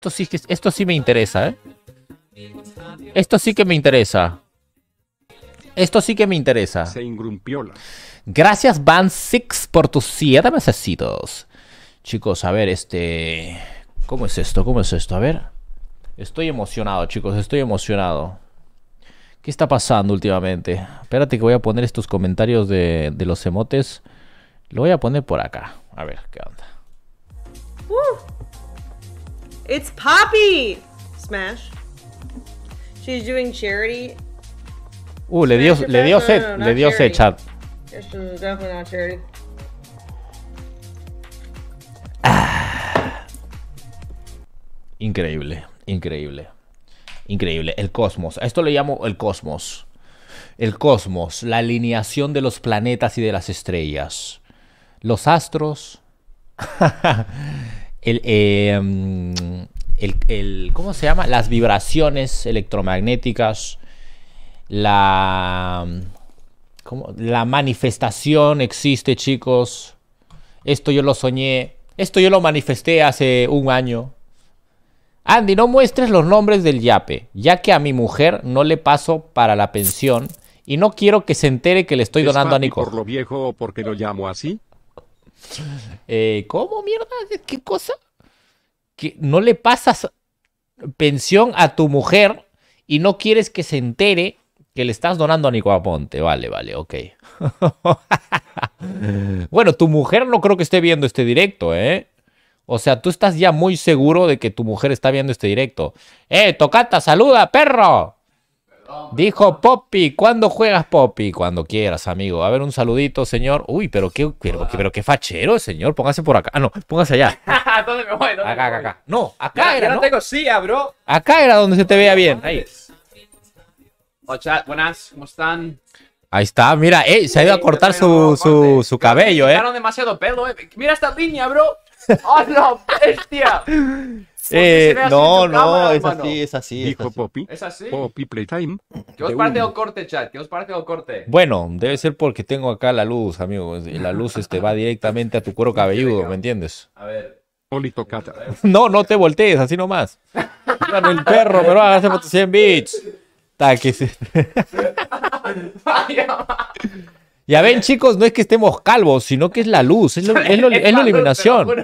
Esto sí, esto sí me interesa, ¿eh? Esto sí que me interesa. Esto sí que me interesa. Se ingrumpió Gracias, Van Six, por tus siete mesesitos. Chicos, a ver, este... ¿Cómo es esto? ¿Cómo es esto? A ver. Estoy emocionado, chicos. Estoy emocionado. ¿Qué está pasando últimamente? Espérate que voy a poner estos comentarios de, de los emotes. Lo voy a poner por acá. A ver, ¿qué onda? It's Poppy! Smash. She's doing charity. Uh, le dio, le dio set, le dio set, chat. charity. Increíble, increíble. Increíble. El cosmos. A esto le llamo el cosmos. El cosmos, la alineación de los planetas y de las estrellas. Los astros. Eh, mm, el, el, ¿cómo se llama? Las vibraciones electromagnéticas, la, ¿cómo? la manifestación existe, chicos. Esto yo lo soñé, esto yo lo manifesté hace un año. Andy, no muestres los nombres del yape, ya que a mi mujer no le paso para la pensión y no quiero que se entere que le estoy donando a Nico. ¿Por lo viejo porque lo llamo así? Eh, ¿Cómo mierda? ¿Qué cosa? Que no le pasas pensión a tu mujer y no quieres que se entere que le estás donando a Nico Aponte. Vale, vale, ok. bueno, tu mujer no creo que esté viendo este directo, ¿eh? O sea, tú estás ya muy seguro de que tu mujer está viendo este directo. ¡Eh, Tocata, saluda, perro! Dijo Poppy, ¿cuándo juegas Poppy? Cuando quieras, amigo. A ver, un saludito, señor. Uy, pero qué, pero, fachero, señor. Póngase por acá. Ah, no, póngase allá. ¿Dónde me voy? acá, acá, acá. No, acá era. no Acá era donde se te vea bien. Ahí. Hola, chat, buenas, ¿cómo están? Ahí está, mira, eh, se ha ido a cortar su, su, su cabello, eh. demasiado pelo, eh. Mira esta línea, bro. ¡Oh, no, bestia! no, no, es así, es así. Dijo es así. Poppy. Es así. Poppy Playtime. ¿Qué os parece o corte, chat? ¿Qué os parece o corte? Bueno, debe ser porque tengo acá la luz, amigo. La luz este, va directamente a tu cuero cabelludo, ¿me entiendes? A ver. No, no te voltees, así nomás. Bueno, el perro, pero hágase fotos 100 bits. Taques. Vaya. Ya ven, chicos, no es que estemos calvos, sino que es la luz, es, la, iluminación.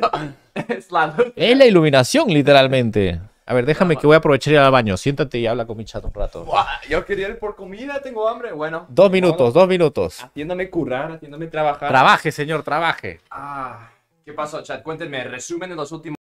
es la iluminación, literalmente. A ver, déjame que voy a aprovechar y ir al baño. Siéntate y habla con mi chat un rato. yo quería ir por comida, tengo hambre. Bueno. Dos minutos, dos minutos. Haciéndome currar, haciéndome trabajar. Trabaje, señor, trabaje. Ah, ¿Qué pasó, chat? Cuéntenme, resumen de los últimos.